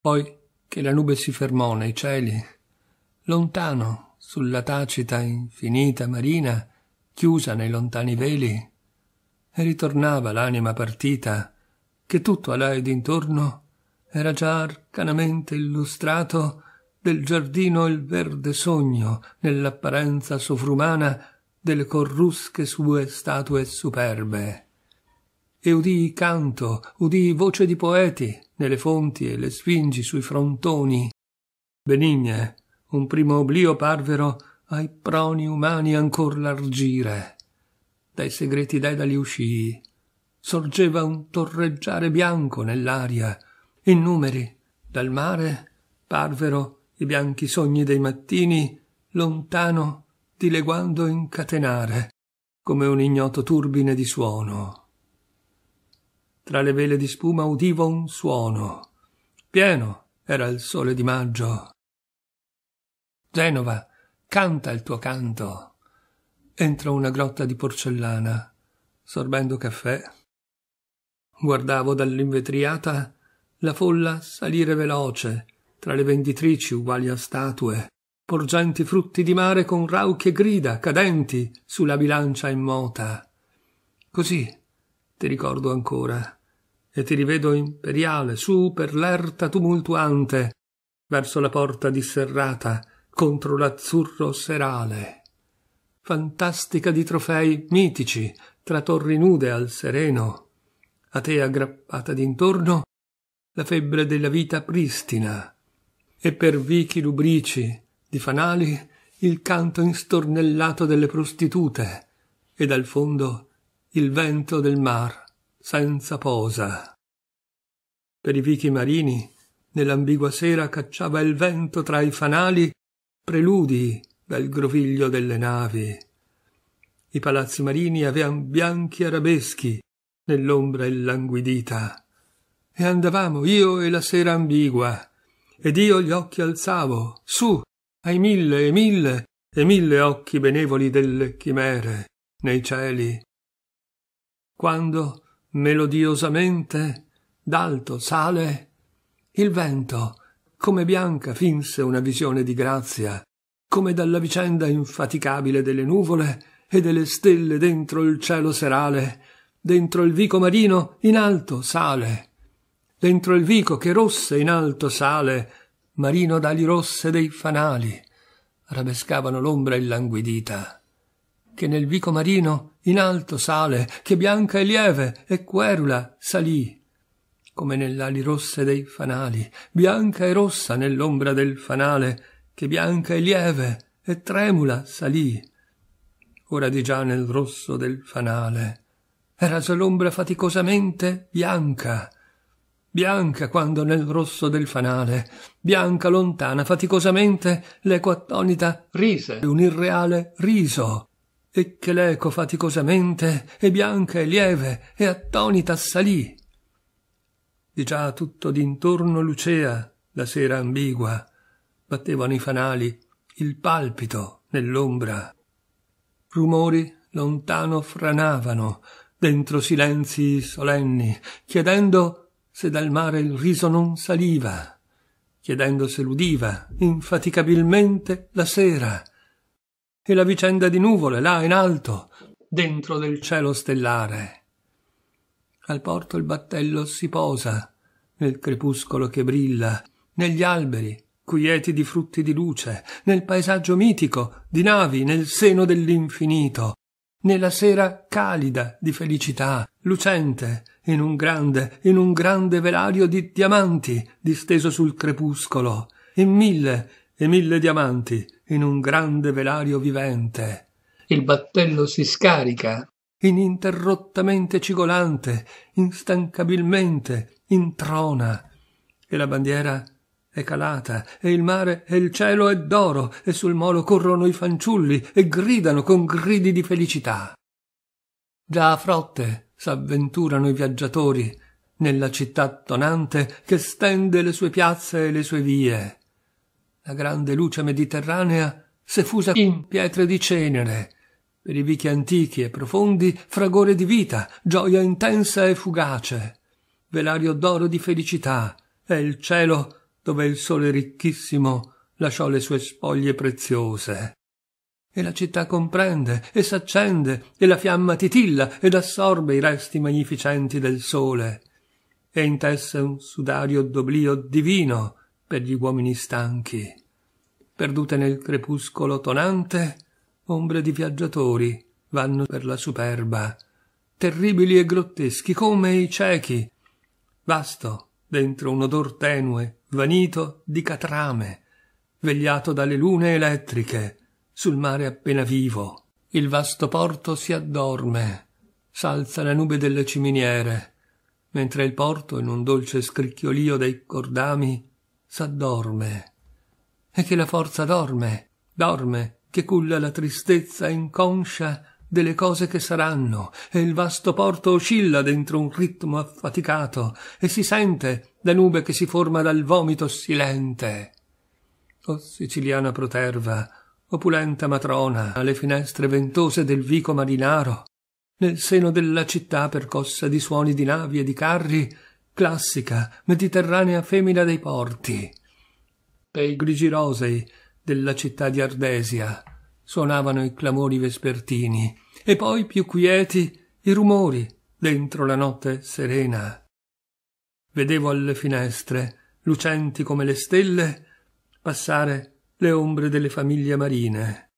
poi che la nube si fermò nei cieli lontano sulla tacita infinita marina chiusa nei lontani veli e ritornava l'anima partita che tutto a lei d'intorno era già arcanamente illustrato del giardino il verde sogno nell'apparenza sovrumana delle corrusche sue statue superbe e udii canto, udii voce di poeti nelle fonti e le sfingi sui frontoni. Benigne, un primo oblio parvero ai proni umani ancor l'argire. Dai segreti dedali uscii. Sorgeva un torreggiare bianco nell'aria. In numeri, dal mare, parvero i bianchi sogni dei mattini, lontano, dileguando incatenare, come un ignoto turbine di suono. Tra le vele di spuma udivo un suono. Pieno era il sole di maggio. Genova, canta il tuo canto. Entro una grotta di porcellana, sorbendo caffè. Guardavo dall'invetriata la folla salire veloce, tra le venditrici uguali a statue, porgenti frutti di mare con rauche grida cadenti sulla bilancia immota. Così ti ricordo ancora e ti rivedo imperiale su per l'erta tumultuante verso la porta disserrata contro l'azzurro serale fantastica di trofei mitici tra torri nude al sereno a te aggrappata d'intorno la febbre della vita pristina e per vichi lubrici di fanali il canto instornellato delle prostitute e dal fondo il vento del mar senza posa. Per i vichi marini, nell'ambigua sera cacciava il vento tra i fanali preludi dal groviglio delle navi. I palazzi marini avean bianchi arabeschi nell'ombra illanguidita. E andavamo io e la sera ambigua, ed io gli occhi alzavo, su, ai mille e mille e mille occhi benevoli delle chimere nei cieli. Quando, melodiosamente d'alto sale il vento come bianca finse una visione di grazia come dalla vicenda infaticabile delle nuvole e delle stelle dentro il cielo serale dentro il vico marino in alto sale dentro il vico che rosse in alto sale marino d'ali rosse dei fanali rabescavano l'ombra illanguidita che nel vico marino in alto sale, che bianca e lieve e querula salì, come nell'ali rosse dei fanali, bianca e rossa nell'ombra del fanale, che bianca e lieve e tremula salì. Ora di già nel rosso del fanale era l'ombra faticosamente bianca, bianca quando nel rosso del fanale, bianca lontana faticosamente l'equattonita rise, un irreale riso, e che l'eco faticosamente e bianca e lieve e attonita salì. Di già tutto d'intorno lucea la sera ambigua, battevano i fanali, il palpito nell'ombra. Rumori lontano franavano, dentro silenzi solenni, chiedendo se dal mare il riso non saliva, chiedendo se l'udiva infaticabilmente la sera, e la vicenda di nuvole là in alto, dentro del cielo stellare. Al porto il battello si posa, nel crepuscolo che brilla, negli alberi, quieti di frutti di luce, nel paesaggio mitico, di navi nel seno dell'infinito, nella sera calida di felicità, lucente, in un grande, in un grande velario di diamanti disteso sul crepuscolo, e mille e mille diamanti in un grande velario vivente. Il battello si scarica. Ininterrottamente cigolante, instancabilmente, introna. E la bandiera è calata, e il mare e il cielo è d'oro, e sul molo corrono i fanciulli e gridano con gridi di felicità. Già a frotte s'avventurano i viaggiatori nella città tonante che stende le sue piazze e le sue vie la grande luce mediterranea s'è fusa in pietre di cenere, per i vichi antichi e profondi fragore di vita, gioia intensa e fugace, velario d'oro di felicità, è il cielo dove il sole ricchissimo lasciò le sue spoglie preziose. E la città comprende e s'accende, e la fiamma titilla ed assorbe i resti magnificenti del sole, e intesse un sudario d'oblio divino, per gli uomini stanchi. Perdute nel crepuscolo tonante, ombre di viaggiatori vanno per la superba, terribili e grotteschi come i ciechi. Vasto, dentro un odor tenue, vanito di catrame, vegliato dalle lune elettriche, sul mare appena vivo. Il vasto porto si addorme, s'alza la nube delle ciminiere, mentre il porto, in un dolce scricchiolio dei cordami, s'addorme e che la forza dorme, dorme, che culla la tristezza inconscia delle cose che saranno e il vasto porto oscilla dentro un ritmo affaticato e si sente la nube che si forma dal vomito silente. O siciliana proterva, opulenta matrona, alle finestre ventose del vico marinaro, nel seno della città percossa di suoni di navi e di carri, classica, mediterranea femmina dei porti. Pei grigi rosei della città di Ardesia suonavano i clamori vespertini e poi più quieti i rumori dentro la notte serena. Vedevo alle finestre, lucenti come le stelle, passare le ombre delle famiglie marine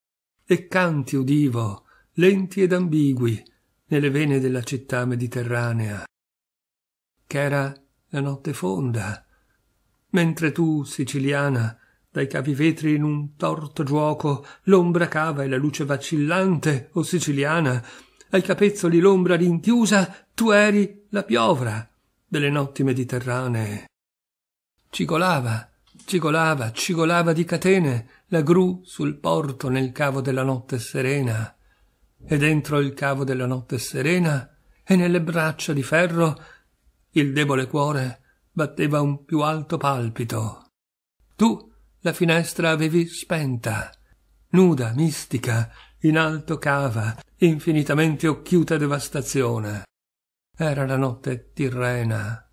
e canti udivo, lenti ed ambigui, nelle vene della città mediterranea ch'era la notte fonda, mentre tu, siciliana, dai capi vetri in un torto giuoco, l'ombra cava e la luce vacillante, o siciliana, ai capezzoli l'ombra rinchiusa, tu eri la piovra delle notti mediterranee. Cigolava, cigolava, cigolava di catene la gru sul porto nel cavo della notte serena, e dentro il cavo della notte serena, e nelle braccia di ferro il debole cuore batteva un più alto palpito. Tu la finestra avevi spenta, nuda, mistica, in alto cava, infinitamente occhiuta devastazione. Era la notte tirrena,